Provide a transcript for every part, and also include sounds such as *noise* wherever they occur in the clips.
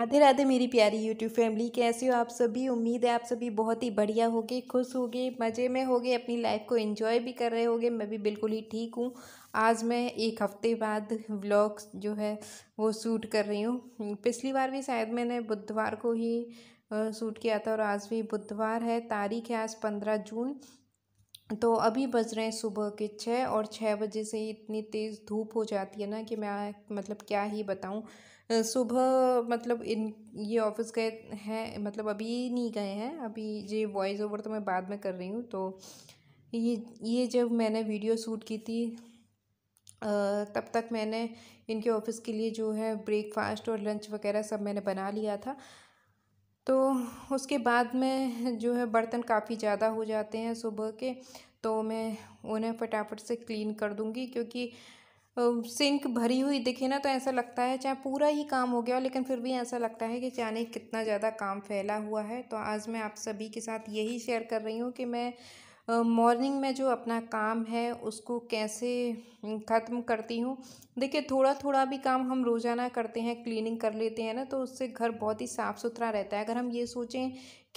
राधे राधे मेरी प्यारी YouTube family कैसे हो आप सभी उम्मीद है आप सभी बहुत ही बढ़िया होगे खुश होगे मज़े में होगे अपनी लाइफ को एंजॉय भी कर रहे होगे मैं भी बिल्कुल ही ठीक हूँ आज मैं एक हफ़्ते बाद व्लॉग जो है वो शूट कर रही हूँ हम्म, पिछली बार भी शायद मैंने बुधवार को ही शूट किया था और आज भी बुधवार है तारीख है आज पंद्रह जून तो अभी बज रहे हैं सुबह के छः और छः बजे से ही इतनी तेज़ धूप हो जाती है ना कि मैं मतलब क्या ही बताऊँ सुबह मतलब इन ये ऑफिस गए हैं मतलब अभी नहीं गए हैं अभी ये वॉइस ओवर तो मैं बाद में कर रही हूँ तो ये ये जब मैंने वीडियो शूट की थी तब तक मैंने इनके ऑफिस के लिए जो है ब्रेकफास्ट और लंच वगैरह सब मैंने बना लिया था तो उसके बाद में जो है बर्तन काफ़ी ज़्यादा हो जाते हैं सुबह के तो मैं उन्हें फटाफट से क्लीन कर दूँगी क्योंकि सिंक भरी हुई दिखे ना तो ऐसा लगता है चाहे पूरा ही काम हो गया लेकिन फिर भी ऐसा लगता है कि जाने कितना ज़्यादा काम फैला हुआ है तो आज मैं आप सभी के साथ यही शेयर कर रही हूँ कि मैं मॉर्निंग में जो अपना काम है उसको कैसे ख़त्म करती हूँ देखिए थोड़ा थोड़ा भी काम हम रोज़ाना करते हैं क्लीनिंग कर लेते हैं ना तो उससे घर बहुत ही साफ़ सुथरा रहता है अगर हम ये सोचें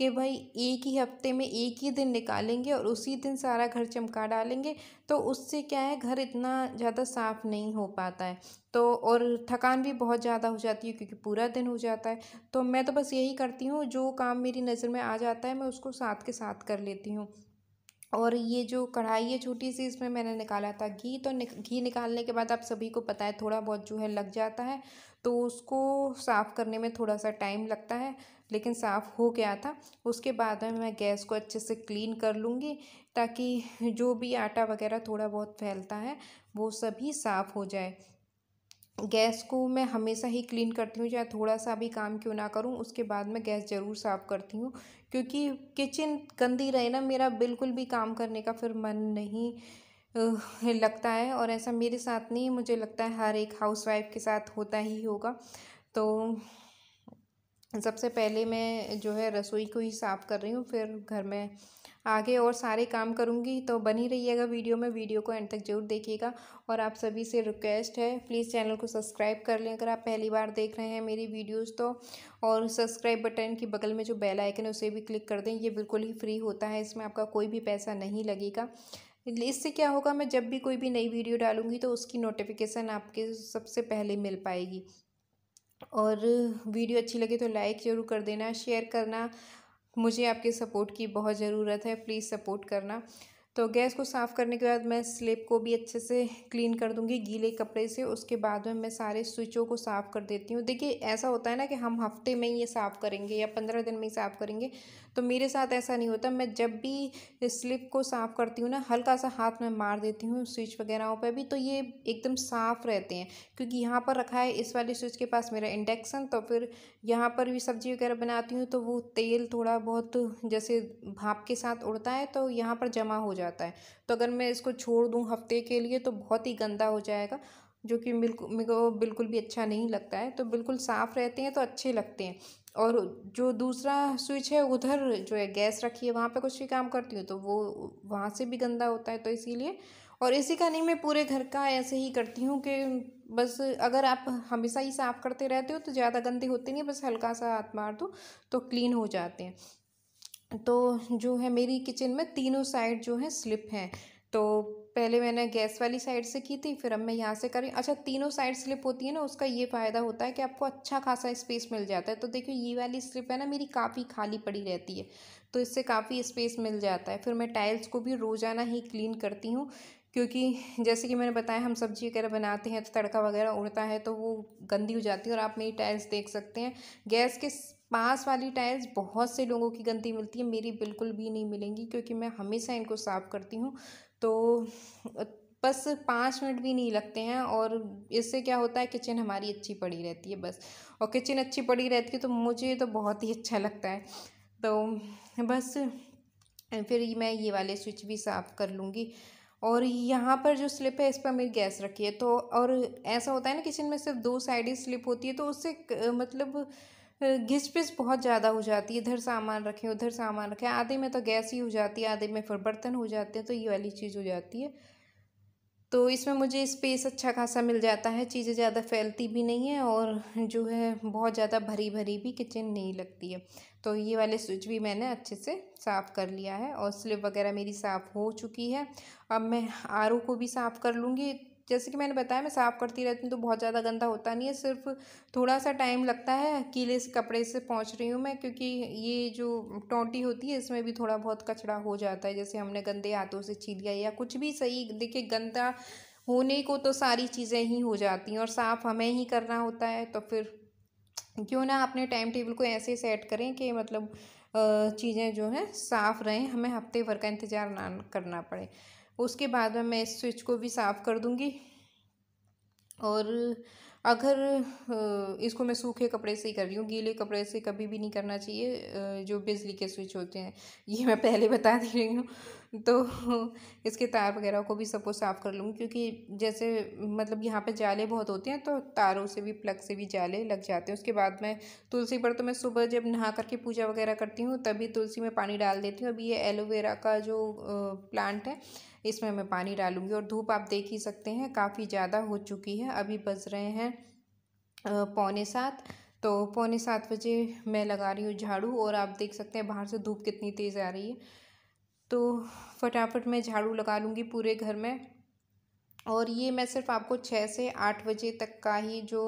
कि भाई एक ही हफ्ते में एक ही दिन निकालेंगे और उसी दिन सारा घर चमका डालेंगे तो उससे क्या है घर इतना ज़्यादा साफ़ नहीं हो पाता है तो और थकान भी बहुत ज़्यादा हो जाती है क्योंकि पूरा दिन हो जाता है तो मैं तो बस यही करती हूँ जो काम मेरी नज़र में आ जाता है मैं उसको साथ के साथ कर लेती हूँ और ये जो कढ़ाई है छोटी सी इसमें मैंने निकाला था घी तो निक, घी निकालने के बाद आप सभी को पता है थोड़ा बहुत जो है लग जाता है तो उसको साफ़ करने में थोड़ा सा टाइम लगता है लेकिन साफ़ हो गया था उसके बाद में मैं गैस को अच्छे से क्लीन कर लूँगी ताकि जो भी आटा वगैरह थोड़ा बहुत फैलता है वो सभी साफ़ हो जाए गैस को मैं हमेशा ही क्लीन करती हूँ चाहे थोड़ा सा भी काम क्यों ना करूँ उसके बाद मैं गैस ज़रूर साफ़ करती हूँ क्योंकि किचन गंदी रहे ना मेरा बिल्कुल भी काम करने का फिर मन नहीं लगता है और ऐसा मेरे साथ नहीं मुझे लगता है हर एक हाउसवाइफ के साथ होता ही होगा तो सबसे पहले मैं जो है रसोई को ही साफ़ कर रही हूँ फिर घर में आगे और सारे काम करूँगी तो बनी रहिएगा वीडियो में वीडियो को एंड तक जरूर देखिएगा और आप सभी से रिक्वेस्ट है प्लीज़ चैनल को सब्सक्राइब कर लें अगर आप पहली बार देख रहे हैं मेरी वीडियोज़ तो और सब्सक्राइब बटन के बगल में जो बेल आइकन है उसे भी क्लिक कर दें ये बिल्कुल ही फ्री होता है इसमें आपका कोई भी पैसा नहीं लगेगा इससे क्या होगा मैं जब भी कोई भी नई वीडियो डालूंगी तो उसकी नोटिफिकेशन आपके सबसे पहले मिल पाएगी और वीडियो अच्छी लगे तो लाइक ज़रूर कर देना शेयर करना मुझे आपके सपोर्ट की बहुत ज़रूरत है प्लीज़ सपोर्ट करना तो गैस को साफ़ करने के बाद मैं स्लेब को भी अच्छे से क्लीन कर दूंगी गीले कपड़े से उसके बाद में मैं सारे स्विचों को साफ़ कर देती हूँ देखिए ऐसा होता है ना कि हम हफ्ते में ही ये साफ़ करेंगे या पंद्रह दिन में ही साफ़ करेंगे तो मेरे साथ ऐसा नहीं होता मैं जब भी स्लिप को साफ़ करती हूँ ना हल्का सा हाथ में मार देती हूँ स्विच वगैरह पे भी तो ये एकदम साफ़ रहते हैं क्योंकि यहाँ पर रखा है इस वाले स्विच के पास मेरा इंडक्शन तो फिर यहाँ पर भी सब्जी वगैरह बनाती हूँ तो वो तेल थोड़ा बहुत जैसे भाप के साथ उड़ता है तो यहाँ पर जमा हो जाता है तो अगर मैं इसको छोड़ दूँ हफ्ते के लिए तो बहुत ही गंदा हो जाएगा जो कि बिल्कुल मेरे को बिल्कुल भी अच्छा नहीं लगता है तो बिल्कुल साफ़ रहते हैं तो अच्छे लगते हैं और जो दूसरा स्विच है उधर जो है गैस रखी है वहाँ पे कुछ भी काम करती हूँ तो वो वहाँ से भी गंदा होता है तो इसीलिए और इसी का नहीं मैं पूरे घर का ऐसे ही करती हूँ कि बस अगर आप हमेशा ही साफ़ करते रहते हो तो ज़्यादा गंदे होते नहीं बस हल्का सा हाथ मार दो तो क्लीन हो जाते हैं तो जो है मेरी किचन में तीनों साइड जो है स्लिप हैं तो पहले मैंने गैस वाली साइड से की थी फिर अब मैं यहाँ से कर रही अच्छा तीनों साइड स्लिप होती है ना उसका ये फ़ायदा होता है कि आपको अच्छा खासा स्पेस मिल जाता है तो देखिए ये वाली स्लिप है ना मेरी काफ़ी खाली पड़ी रहती है तो इससे काफ़ी स्पेस मिल जाता है फिर मैं टाइल्स को भी रोज़ाना ही क्लीन करती हूँ क्योंकि जैसे कि मैंने बताया हम सब्जी वगैरह बनाते हैं तो तड़का वगैरह उड़ता है तो वो गंदी हो जाती है और आप मेरी टाइल्स देख सकते हैं गैस के पास वाली टाइल्स बहुत से लोगों की गंदी मिलती है मेरी बिल्कुल भी नहीं मिलेंगी क्योंकि मैं हमेशा इनको साफ़ करती हूँ तो बस पाँच मिनट भी नहीं लगते हैं और इससे क्या होता है किचन हमारी अच्छी पड़ी रहती है बस और किचन अच्छी पड़ी रहती है तो मुझे तो बहुत ही अच्छा लगता है तो बस फिर मैं ये वाले स्विच भी साफ़ कर लूँगी और यहाँ पर जो स्लिप है इस पर मेरी गैस रखी है तो और ऐसा होता है ना किचन में सिर्फ दो साइड ही स्लिप होती है तो उससे मतलब घिस पिस बहुत ज़्यादा हो जाती है इधर सामान रखें उधर सामान रखें आधे में तो गैस ही हो जाती है आधे में फिर बर्तन हो जाते हैं तो ये वाली चीज़ हो जाती है तो इसमें मुझे स्पेस अच्छा खासा मिल जाता है चीज़ें ज़्यादा फैलती भी नहीं है और जो है बहुत ज़्यादा भरी भरी भी किचन नहीं लगती है तो ये वाले स्विच भी मैंने अच्छे से साफ़ कर लिया है और स्लिप वगैरह मेरी साफ़ हो चुकी है अब मैं आर को भी साफ़ कर लूँगी जैसे कि मैंने बताया मैं साफ़ करती रहती हूँ तो बहुत ज़्यादा गंदा होता नहीं है सिर्फ थोड़ा सा टाइम लगता है कीले से कपड़े से पहुँच रही हूँ मैं क्योंकि ये जो टोंटी होती है इसमें भी थोड़ा बहुत कचरा हो जाता है जैसे हमने गंदे हाथों से छी लिया या कुछ भी सही देखिए गंदा होने को तो सारी चीज़ें ही हो जाती हैं और साफ़ हमें ही करना होता है तो फिर क्यों ना अपने टाइम टेबल को ऐसे सेट करें कि मतलब चीज़ें जो हैं साफ़ रहें हमें हफ्ते भर का इंतज़ार ना करना पड़े उसके बाद में मैं इस स्विच को भी साफ़ कर दूँगी और अगर इसको मैं सूखे कपड़े से ही कर रही हूँ गीले कपड़े से कभी भी नहीं करना चाहिए जो बिजली के स्विच होते हैं ये मैं पहले बता दे रही हूँ तो इसके तार वगैरह को भी सबको साफ़ कर लूँगी क्योंकि जैसे मतलब यहाँ पे जाले बहुत होते हैं तो तारों से भी प्लग से भी जाले लग जाते हैं उसके बाद मैं तुलसी पर तो मैं सुबह जब नहा करके पूजा वगैरह करती हूँ तभी तुलसी में पानी डाल देती हूँ अभी ये एलोवेरा का जो प्लांट है इसमें मैं पानी डालूँगी और धूप आप देख ही सकते हैं काफ़ी ज़्यादा हो चुकी है अभी बज रहे हैं पौने सात तो पौने सात बजे मैं लगा रही हूँ झाड़ू और आप देख सकते हैं बाहर से धूप कितनी तेज़ आ रही है तो फटाफट मैं झाड़ू लगा लूँगी पूरे घर में और ये मैं सिर्फ आपको छः से आठ बजे तक का ही जो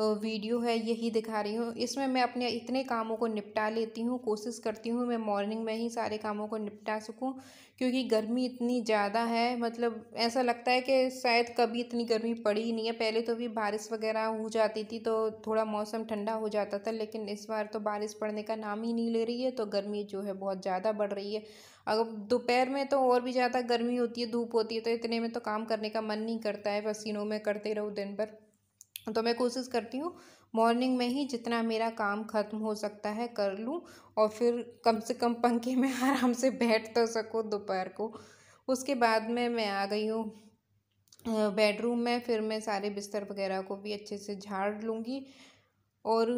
वीडियो है यही दिखा रही हूँ इसमें मैं अपने इतने कामों को निपटा लेती हूँ कोशिश करती हूँ मैं मॉर्निंग में ही सारे कामों को निपटा सकूँ क्योंकि गर्मी इतनी ज़्यादा है मतलब ऐसा लगता है कि शायद कभी इतनी गर्मी पड़ी ही नहीं है पहले तो भी बारिश वगैरह हो जाती थी तो थोड़ा मौसम ठंडा हो जाता था लेकिन इस बार तो बारिश पड़ने का नाम ही नहीं ले रही है तो गर्मी जो है बहुत ज़्यादा बढ़ रही है अगर दोपहर में तो और भी ज़्यादा गर्मी होती है धूप होती है तो इतने में तो काम करने का मन नहीं करता है पसीनों में करते रहो दिन भर तो मैं कोशिश करती हूँ मॉर्निंग में ही जितना मेरा काम ख़त्म हो सकता है कर लूँ और फिर कम से कम पंखे में *laughs* आराम से बैठ तो सकूँ दोपहर को उसके बाद में मैं आ गई हूँ बेडरूम में फिर मैं सारे बिस्तर वगैरह को भी अच्छे से झाड़ लूँगी और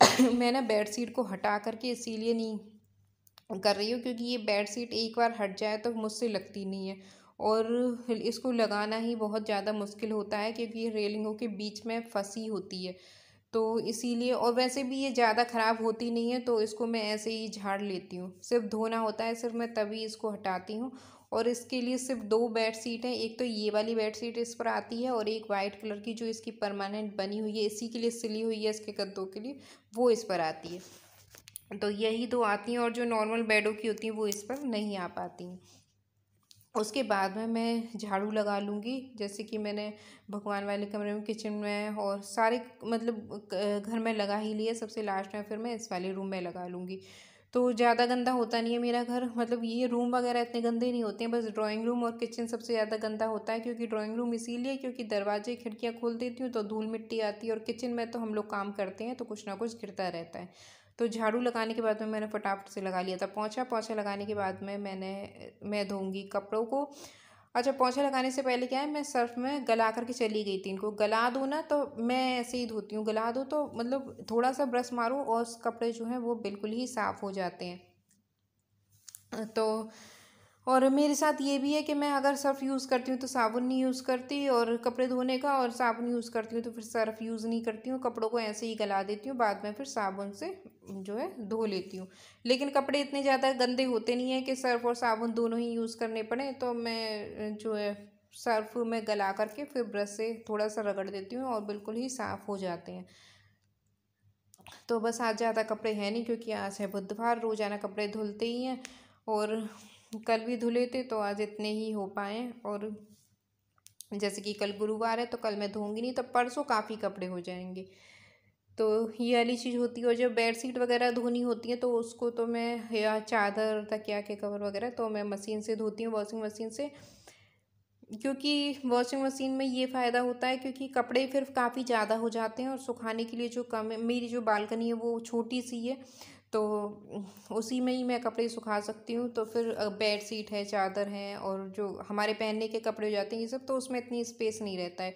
*clears throat* मैं ना बेड शीट को हटा करके इसीलिए नहीं कर रही हूँ क्योंकि ये बेड शीट एक बार हट जाए तो मुझसे लगती नहीं है और इसको लगाना ही बहुत ज़्यादा मुश्किल होता है क्योंकि ये रेलिंगों के बीच में फंसी होती है तो इसीलिए और वैसे भी ये ज़्यादा ख़राब होती नहीं है तो इसको मैं ऐसे ही झाड़ लेती हूँ सिर्फ धोना होता है सिर्फ मैं तभी इसको हटाती हूँ और इसके लिए सिर्फ दो बेड सीट हैं एक तो ये वाली बेड सीट इस पर आती है और एक वाइट कलर की जो इसकी परमानेंट बनी हुई है इसी के लिए सिली हुई है इसके गद्दों के लिए वो इस पर आती है तो यही दो आती हैं और जो नॉर्मल बेडों की होती हैं वो इस पर नहीं आ पाती हैं उसके बाद में मैं झाड़ू लगा लूँगी जैसे कि मैंने भगवान वाले कमरे में किचन में और सारे मतलब घर में लगा ही लिए सबसे लास्ट में फिर मैं इस वाले रूम में लगा लूँगी तो ज़्यादा गंदा होता नहीं है मेरा घर मतलब ये रूम वगैरह इतने गंदे नहीं होते हैं बस ड्राइंग रूम और किचन सबसे ज़्यादा गंदा होता है क्योंकि ड्राइंग रूम इसीलिए क्योंकि दरवाजे खिड़कियाँ खोल देती हूँ तो धूल मिट्टी आती है और किचन में तो हम लोग काम करते हैं तो कुछ ना कुछ गिरता रहता है तो झाड़ू लगाने के बाद में मैंने फटाफट से लगा लिया था पोछा पोछा लगाने के बाद में मैंने मैं धोंगी कपड़ों को अच्छा पोछा लगाने से पहले क्या है मैं सर्फ में गला करके चली गई थी इनको गला दूँ ना तो मैं ऐसे ही धोती हूँ गला दूँ तो मतलब थोड़ा सा ब्रश मारूँ और कपड़े जो हैं वो बिल्कुल ही साफ़ हो जाते हैं तो और मेरे साथ ये भी है कि मैं अगर सर्फ़ यूज़ करती हूँ तो साबुन नहीं यूज़ करती और कपड़े धोने का और साबुन यूज़ करती हूँ तो फिर सर्फ़ यूज़ नहीं करती हूँ कपड़ों को ऐसे ही गला देती हूँ बाद में फिर साबुन से जो है धो लेती हूँ लेकिन कपड़े इतने ज़्यादा गंदे होते नहीं हैं कि सर्फ़ और साबुन दोनों ही यूज़ करने पड़े तो मैं जो है सर्फ़ में गला करके फिर ब्रश से थोड़ा सा रगड़ देती हूँ और बिल्कुल ही साफ़ हो जाते हैं तो बस आज ज़्यादा कपड़े हैं नहीं क्योंकि आज है बुधवार रोज़ाना कपड़े धुलते ही हैं और कल भी धुले थे तो आज इतने ही हो पाए और जैसे कि कल गुरुवार है तो कल मैं धोऊंगी नहीं तो परसों काफ़ी कपड़े हो जाएंगे तो ये वाली चीज़ होती है और जब बेड शीट वगैरह धोनी होती है तो उसको तो मैं या चादर तकिया के कवर वगैरह तो मैं मशीन से धोती हूँ वॉशिंग मशीन से क्योंकि वॉशिंग मशीन में ये फ़ायदा होता है क्योंकि कपड़े फिर काफ़ी ज़्यादा हो जाते हैं और सुखाने के लिए जो कम है मेरी जो बालकनी है वो छोटी सी है तो उसी में ही मैं कपड़े सुखा सकती हूँ तो फिर बेड सीट है चादर है और जो हमारे पहनने के कपड़े हो जाते हैं ये सब तो उसमें इतनी स्पेस नहीं रहता है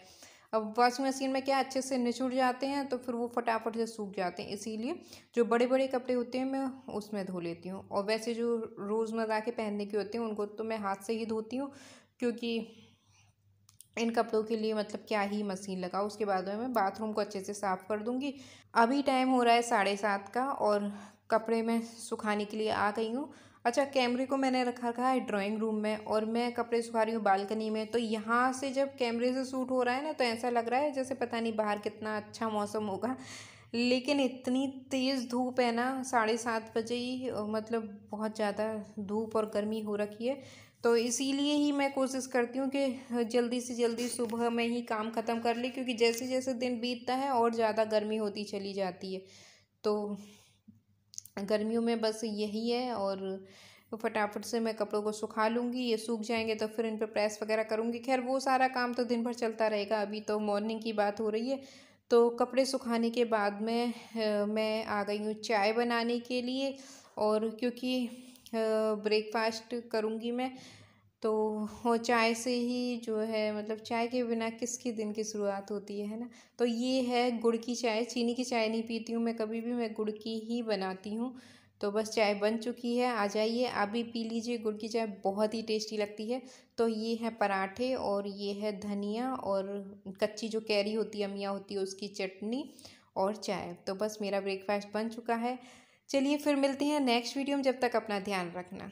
अब वॉशिंग मशीन में क्या अच्छे से निचुड़ जाते हैं तो फिर वो फटाफट से सूख जाते हैं इसीलिए जो बड़े बड़े कपड़े होते हैं मैं उसमें धो लेती हूँ और वैसे जो रोज़मर्रा के पहनने के होते हैं उनको तो मैं हाथ से ही धोती हूँ क्योंकि इन कपड़ों के लिए मतलब क्या ही मशीन लगाओ उसके बाद में मैं बाथरूम को अच्छे से साफ़ कर दूँगी अभी टाइम हो रहा है साढ़े सात का और कपड़े में सुखाने के लिए आ गई हूँ अच्छा कैमरे को मैंने रखा रखा है ड्राइंग रूम में और मैं कपड़े सुखा रही हूँ बालकनी में तो यहाँ से जब कैमरे से सूट हो रहा है ना तो ऐसा लग रहा है जैसे पता नहीं बाहर कितना अच्छा मौसम होगा लेकिन इतनी तेज़ धूप है ना साढ़े सात बजे ही मतलब बहुत ज़्यादा धूप और गर्मी हो रखी है तो इसीलिए ही मैं कोशिश करती हूँ कि जल्दी से जल्दी सुबह में ही काम ख़त्म कर ले क्योंकि जैसे जैसे दिन बीतता है और ज़्यादा गर्मी होती चली जाती है तो गर्मियों में बस यही है और फटाफट से मैं कपड़ों को सुखा लूँगी ये सूख जाएंगे तो फिर इन पर प्रेस वगैरह करूँगी खैर वो सारा काम तो दिन भर चलता रहेगा अभी तो मॉर्निंग की बात हो रही है तो कपड़े सुखाने के बाद में मैं आ गई हूँ चाय बनाने के लिए और क्योंकि ब्रेकफास्ट करूँगी मैं तो हो चाय से ही जो है मतलब चाय के बिना किसकी दिन की शुरुआत होती है ना तो ये है गुड़ की चाय चीनी की चाय नहीं पीती हूँ मैं कभी भी मैं गुड़ की ही बनाती हूँ तो बस चाय बन चुकी है आ जाइए आप भी पी लीजिए गुड़ की चाय बहुत ही टेस्टी लगती है तो ये है पराठे और ये है धनिया और कच्ची जो कैरी होती है अमिया होती है उसकी चटनी और चाय तो बस मेरा ब्रेकफास्ट बन चुका है चलिए फिर मिलते हैं नेक्स्ट वीडियो में जब तक अपना ध्यान रखना